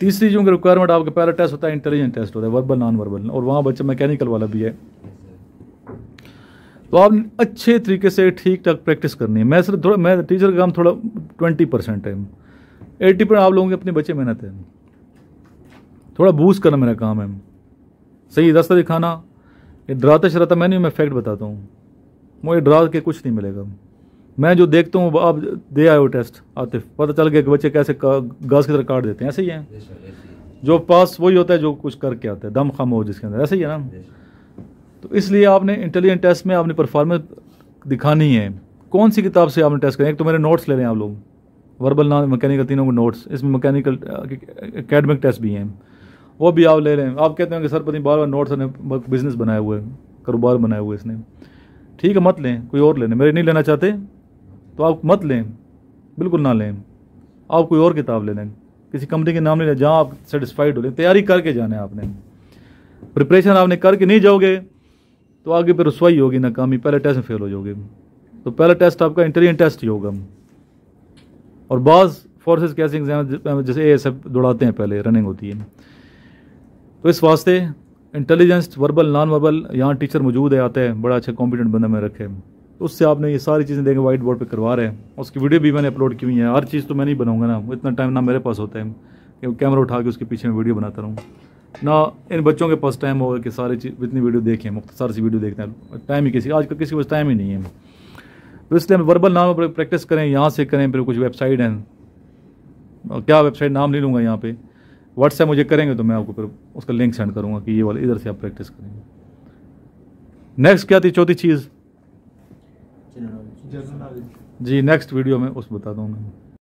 तीसरी जो रिक्वायरमेंट आपका पहला टेस्ट होता है इंटेलिजेंट टेस्ट होता है वर्बल नॉन वर्बल और वहाँ बच्चा मैकेनिकल वाला भी है तो आप अच्छे तरीके से ठीक ठाक प्रैक्टिस करनी है मैं सिर्फ थोड़ा मैं टीचर का काम थोड़ा ट्वेंटी परसेंट है एट्टी परसेंट आप लोगों के अपने बच्चे मेहनत है थोड़ा बूस्ट करना मेरा काम है सही रास्ता दिखाना ये डराता शराता मैं नहीं मैं फैक्ट बताता हूँ मुझे डरा के कुछ नहीं मिलेगा मैं जो देखता हूँ आप दे आए हो टेस्ट आतिफ पता चल गया कि बच्चे कैसे घास की तरह काट देते हैं ऐसे ही हैं जो पास वही होता है जो कुछ करके आता है दम खम हो जिसके अंदर ऐसे ही है ना तो इसलिए आपने इंटेलिजेंट टेस्ट में आपने परफॉर्मेंस दिखानी है कौन सी किताब से आपने टेस्ट करें एक तो मेरे नोट्स ले रहे हैं आप लोग वर्बल नॉन मैकेनिकल तीनों के नोट्स इसमें मैकेनिकल एकेडमिक टेस्ट भी हैं वो भी आप ले रहे हैं आप कहते हैं कि सर पति बार बार नोट्स ने बिज़नेस बनाए हुए कारोबार बनाए हुए इसने ठीक है मत लें कोई और लेने मेरे नहीं लेना चाहते तो आप मत लें बिल्कुल ना लें आप कोई और किताब ले लें किसी कंपनी के नाम ले लें जहाँ आप सेटिस्फाइड हो लें तैयारी करके जाने आपने प्रिपरेशन आपने करके नहीं जाओगे तो आगे पर रसवाई होगी नाकामी पहले टेस्ट में फेल हो जाओगे तो पहला टेस्ट आपका इंटेलिजेंट टेस्ट ही होगा और बाज़ फोर्सेस कैसे एग्जाम जैसे ए एस एफ दौड़ाते हैं पहले रनिंग होती है तो इस वास्ते इंटेलिजेंस वर्बल नॉन वर्बल यहाँ टीचर मौजूद है आते हैं बड़ा अच्छा कॉम्पिटेंट बंदा में रखे तो उससे आपने ये सारी चीज़ें देखें वाइट बोर्ड पर करवा रहे हैं उसकी वीडियो भी मैंने अपलोड की हुई है हर चीज़ तो मैं नहीं बनाऊँगा ना इतना टाइम ना मेरे पास होता है कि कैमरा उठा के उसके पीछे मैं वीडियो बनाता रहूँ ना इन बच्चों के पास टाइम होगा कि सारे चीज़ इतनी वीडियो देखें मुख्तार सी वीडियो देखते हैं टाइम ही किसी आजकल किसी के पास टाइम ही नहीं है तो इसलिए हम वर्बल नाम पर प्रैक्टिस करें यहाँ से करें फिर कुछ वेबसाइट हैं क्या वेबसाइट नाम ले लूँगा यहाँ पर व्हाट्सएप मुझे करेंगे तो मैं आपको फिर उसका लिंक सेंड करूँगा कि ये वाले इधर से आप प्रैक्टिस करेंगे नेक्स्ट क्या थी चौथी चीज़ जी नेक्स्ट वीडियो में उस बता दूंगा